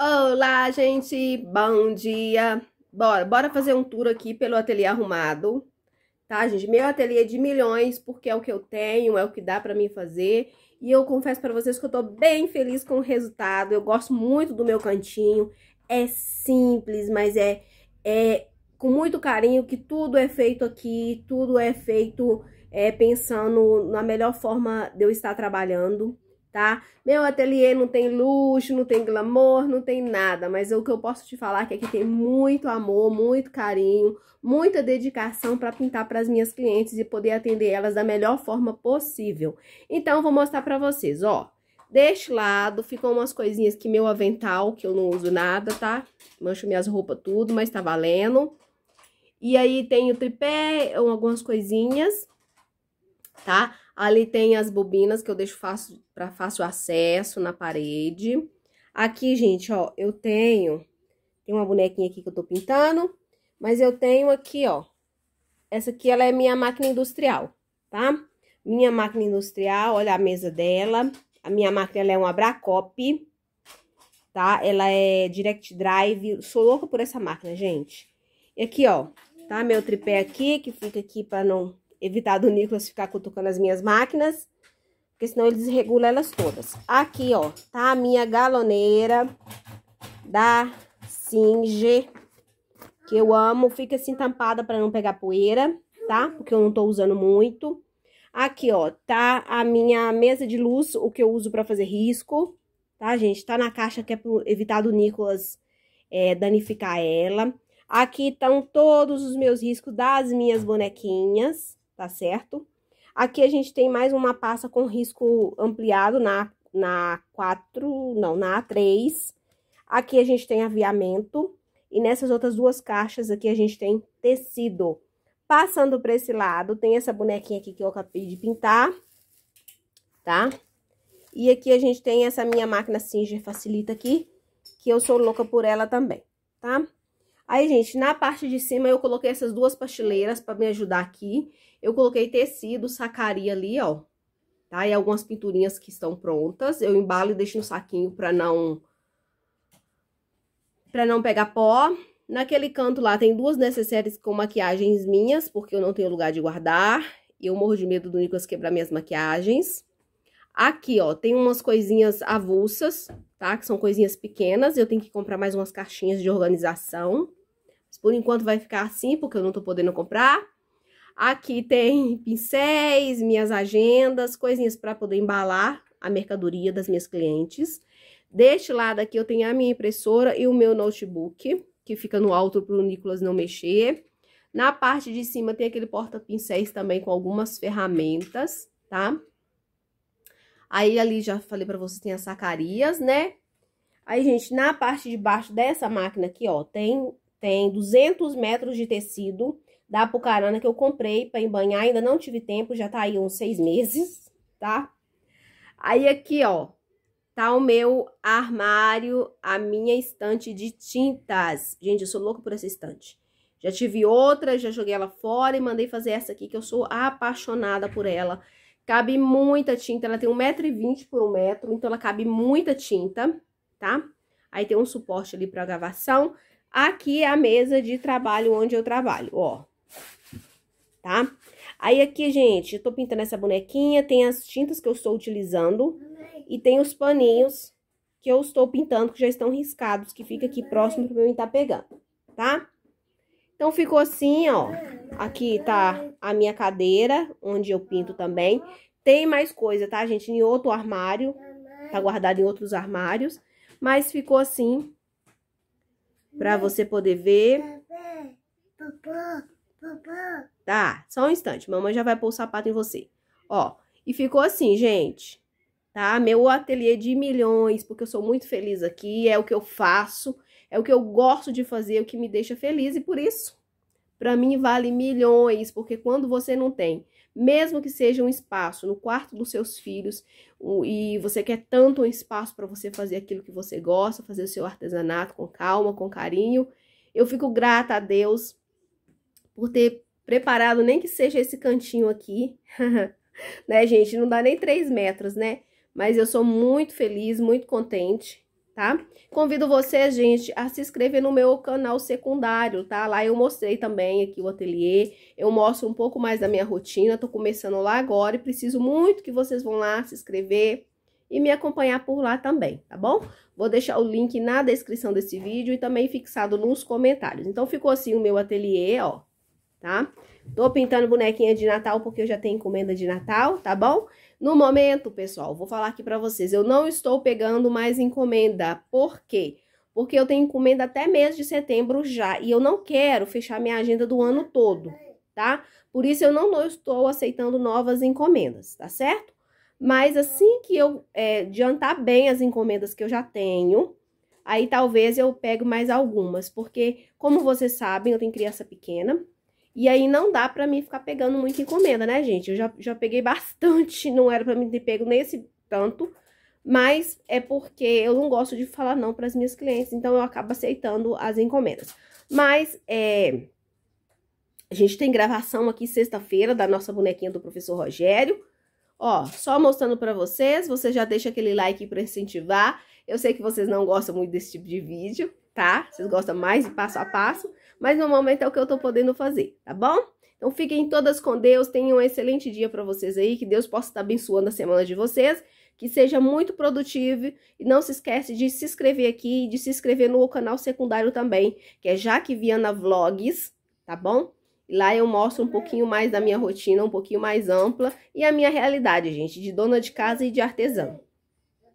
Olá, gente! Bom dia! Bora, bora fazer um tour aqui pelo ateliê arrumado, tá, gente? Meu ateliê é de milhões, porque é o que eu tenho, é o que dá pra mim fazer. E eu confesso pra vocês que eu tô bem feliz com o resultado. Eu gosto muito do meu cantinho. É simples, mas é, é com muito carinho que tudo é feito aqui, tudo é feito é, pensando na melhor forma de eu estar trabalhando tá? Meu ateliê não tem luxo, não tem glamour, não tem nada, mas o que eu posso te falar é que aqui tem muito amor, muito carinho, muita dedicação para pintar para as minhas clientes e poder atender elas da melhor forma possível. Então, vou mostrar para vocês, ó. Deste lado ficam umas coisinhas que meu avental, que eu não uso nada, tá? Mancho minhas roupas tudo, mas tá valendo. E aí tem o tripé, algumas coisinhas, tá? Ali tem as bobinas que eu deixo fácil, para fácil acesso na parede. Aqui, gente, ó, eu tenho... Tem uma bonequinha aqui que eu tô pintando, mas eu tenho aqui, ó. Essa aqui, ela é minha máquina industrial, tá? Minha máquina industrial, olha a mesa dela. A minha máquina, ela é um Abracop, tá? Ela é direct drive, sou louca por essa máquina, gente. E aqui, ó, tá? Meu tripé aqui, que fica aqui pra não evitar do Nicolas ficar cutucando as minhas máquinas, porque senão ele desregula elas todas. Aqui, ó, tá a minha galoneira da Singer, que eu amo, fica assim tampada para não pegar poeira, tá? Porque eu não tô usando muito. Aqui, ó, tá a minha mesa de luz, o que eu uso para fazer risco, tá, gente? Tá na caixa que é para evitar do Nicolas é, danificar ela. Aqui estão todos os meus riscos das minhas bonequinhas, tá certo? Aqui a gente tem mais uma pasta com risco ampliado na, na 4, não, na A3. Aqui a gente tem aviamento. E nessas outras duas caixas aqui a gente tem tecido. Passando para esse lado, tem essa bonequinha aqui que eu acabei de pintar, tá? E aqui a gente tem essa minha máquina Singer Facilita aqui, que eu sou louca por ela também, tá? Aí, gente, na parte de cima eu coloquei essas duas pastileiras para me ajudar aqui. Eu coloquei tecido, sacaria ali, ó. Tá? E algumas pinturinhas que estão prontas. Eu embalo e deixo no saquinho para não... para não pegar pó. Naquele canto lá tem duas necessárias com maquiagens minhas, porque eu não tenho lugar de guardar. E eu morro de medo do Nicolas quebrar minhas maquiagens. Aqui, ó, tem umas coisinhas avulsas, tá? Que são coisinhas pequenas. Eu tenho que comprar mais umas caixinhas de organização. Por enquanto vai ficar assim, porque eu não tô podendo comprar. Aqui tem pincéis, minhas agendas, coisinhas para poder embalar a mercadoria das minhas clientes. Deste lado aqui eu tenho a minha impressora e o meu notebook, que fica no alto para o Nicolas não mexer. Na parte de cima tem aquele porta-pincéis também com algumas ferramentas, tá? Aí ali já falei para vocês, tem as sacarias, né? Aí, gente, na parte de baixo dessa máquina aqui, ó, tem tem 200 metros de tecido da Apucarana que eu comprei para embanhar, ainda não tive tempo, já tá aí uns seis meses, tá? Aí aqui, ó, tá o meu armário, a minha estante de tintas. Gente, eu sou louca por essa estante. Já tive outra, já joguei ela fora e mandei fazer essa aqui, que eu sou apaixonada por ela. Cabe muita tinta, ela tem 1,20m por 1 metro, então ela cabe muita tinta, tá? Aí tem um suporte ali pra gravação. Aqui é a mesa de trabalho onde eu trabalho, ó. Tá? Aí aqui, gente, eu tô pintando essa bonequinha, tem as tintas que eu estou utilizando e tem os paninhos que eu estou pintando, que já estão riscados, que fica aqui próximo pra eu estar pegando, tá? Então, ficou assim, ó. Aqui tá a minha cadeira, onde eu pinto também. Tem mais coisa, tá, gente? Em outro armário, tá guardado em outros armários, mas ficou assim para você poder ver. Tá, só um instante. Mamãe já vai pôr o sapato em você. Ó, e ficou assim, gente. Tá? Meu ateliê de milhões, porque eu sou muito feliz aqui, é o que eu faço, é o que eu gosto de fazer, é o que me deixa feliz e por isso para mim vale milhões, porque quando você não tem, mesmo que seja um espaço no quarto dos seus filhos, e você quer tanto um espaço para você fazer aquilo que você gosta, fazer o seu artesanato com calma, com carinho, eu fico grata a Deus por ter preparado, nem que seja esse cantinho aqui, né, gente? Não dá nem três metros, né? Mas eu sou muito feliz, muito contente tá? Convido você, gente, a se inscrever no meu canal secundário, tá? Lá eu mostrei também aqui o ateliê, eu mostro um pouco mais da minha rotina, tô começando lá agora e preciso muito que vocês vão lá se inscrever e me acompanhar por lá também, tá bom? Vou deixar o link na descrição desse vídeo e também fixado nos comentários. Então, ficou assim o meu ateliê, ó, tá? Tô pintando bonequinha de Natal porque eu já tenho encomenda de Natal, tá bom? No momento, pessoal, vou falar aqui para vocês, eu não estou pegando mais encomenda. Por quê? Porque eu tenho encomenda até mês de setembro já e eu não quero fechar minha agenda do ano todo, tá? Por isso eu não estou aceitando novas encomendas, tá certo? Mas assim que eu é, adiantar bem as encomendas que eu já tenho, aí talvez eu pego mais algumas, porque como vocês sabem, eu tenho criança pequena, e aí não dá pra mim ficar pegando muita encomenda, né, gente? Eu já, já peguei bastante, não era pra mim ter pego nesse tanto, mas é porque eu não gosto de falar não para as minhas clientes, então eu acabo aceitando as encomendas. Mas é, a gente tem gravação aqui sexta-feira da nossa bonequinha do professor Rogério. Ó, só mostrando para vocês, você já deixa aquele like para incentivar. Eu sei que vocês não gostam muito desse tipo de vídeo, tá? Vocês gostam mais de passo a passo mas no momento é o que eu tô podendo fazer, tá bom? Então fiquem todas com Deus, tenham um excelente dia para vocês aí, que Deus possa estar abençoando a semana de vocês, que seja muito produtivo e não se esquece de se inscrever aqui e de se inscrever no canal secundário também, que é Jaque Viana Vlogs, tá bom? Lá eu mostro um pouquinho mais da minha rotina, um pouquinho mais ampla e a minha realidade, gente, de dona de casa e de artesã.